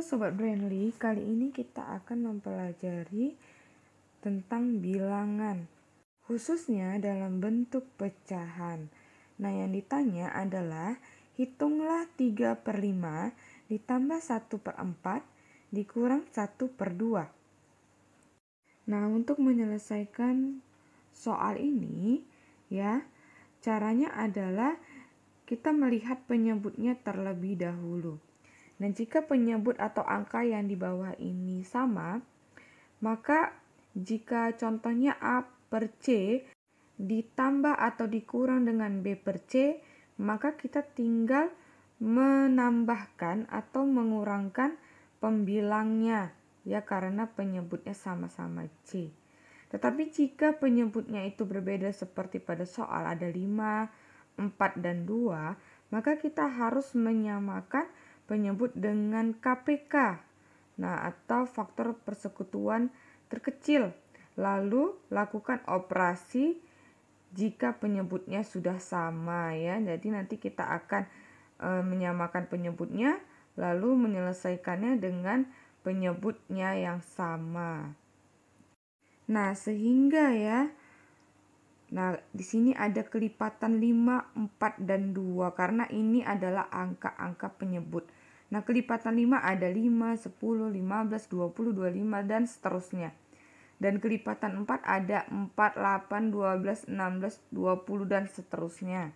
Sobat Brandly, kali ini kita akan mempelajari tentang bilangan, khususnya dalam bentuk pecahan. Nah yang ditanya adalah, hitunglah 3 per 5 ditambah 1 per 4 dikurang 1 per 2. Nah untuk menyelesaikan soal ini, ya caranya adalah kita melihat penyebutnya terlebih dahulu. Nah, jika penyebut atau angka yang di bawah ini sama, maka jika contohnya A per C ditambah atau dikurang dengan B per C, maka kita tinggal menambahkan atau mengurangkan pembilangnya ya karena penyebutnya sama-sama C. Tetapi jika penyebutnya itu berbeda seperti pada soal ada 5, 4 dan 2, maka kita harus menyamakan penyebut dengan KPK nah atau faktor persekutuan terkecil lalu lakukan operasi jika penyebutnya sudah sama ya jadi nanti kita akan e, menyamakan penyebutnya lalu menyelesaikannya dengan penyebutnya yang sama nah sehingga ya nah di sini ada kelipatan 5 4 dan 2 karena ini adalah angka-angka penyebut Nah, kelipatan 5 ada 5, 10, 15, 20, 25, dan seterusnya. Dan kelipatan 4 ada 4, 8, 12, 16, 20, dan seterusnya.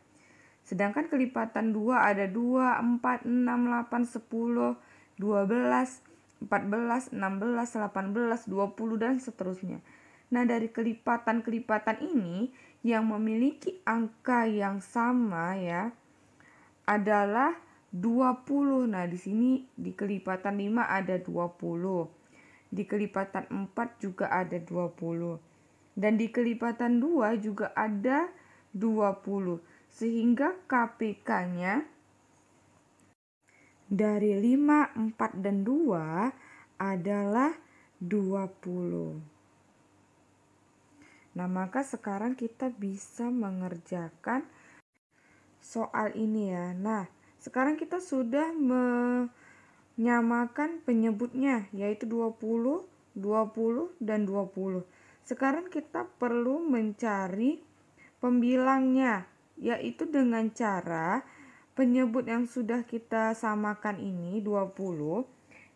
Sedangkan kelipatan 2 ada 2, 4, 6, 8, 10, 12, 14, 16, 18, 20, dan seterusnya. Nah, dari kelipatan-kelipatan ini yang memiliki angka yang sama ya adalah 20. Nah, di sini di kelipatan 5 ada 20. Di kelipatan 4 juga ada 20. Dan di kelipatan 2 juga ada 20. Sehingga KPK-nya dari 5, 4, dan 2 adalah 20. Nah, maka sekarang kita bisa mengerjakan soal ini ya. Nah, sekarang kita sudah menyamakan penyebutnya yaitu 20, 20 dan 20. Sekarang kita perlu mencari pembilangnya yaitu dengan cara penyebut yang sudah kita samakan ini 20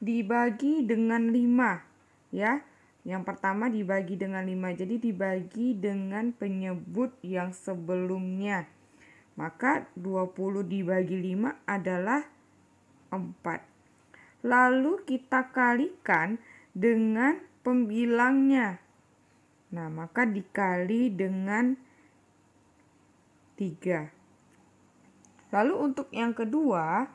dibagi dengan 5 ya. Yang pertama dibagi dengan 5. Jadi dibagi dengan penyebut yang sebelumnya. Maka 20 dibagi 5 adalah 4. Lalu kita kalikan dengan pembilangnya. Nah, maka dikali dengan 3. Lalu untuk yang kedua,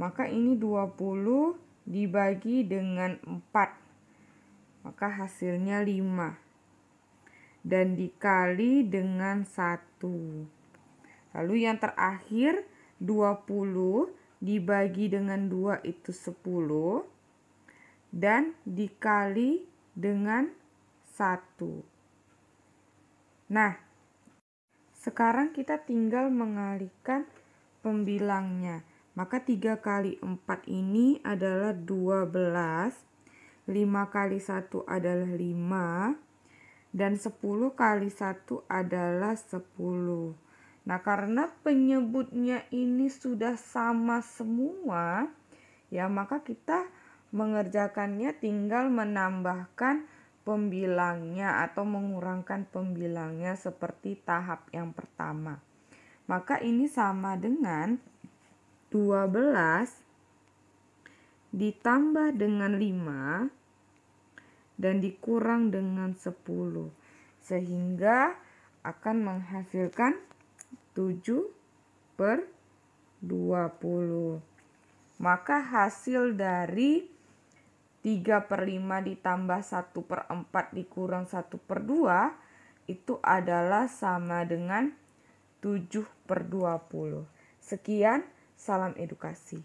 maka ini 20 dibagi dengan 4. Maka hasilnya 5. Dan dikali dengan 1. Lalu yang terakhir 20 dibagi dengan 2 itu 10 dan dikali dengan 1. Nah, sekarang kita tinggal mengalihkan pembilangnya. Maka 3 kali 4 ini adalah 12, 5 kali 1 adalah 5, dan 10 kali 1 adalah 10. Nah, karena penyebutnya ini sudah sama semua, ya maka kita mengerjakannya tinggal menambahkan pembilangnya atau mengurangkan pembilangnya seperti tahap yang pertama. Maka ini sama dengan 12 ditambah dengan 5 dan dikurang dengan 10 sehingga akan menghasilkan 7 per 20. Maka hasil dari 3 per 5 ditambah 1 per 4 dikurang 1 per 2 itu adalah sama dengan 7 per 20. Sekian, salam edukasi.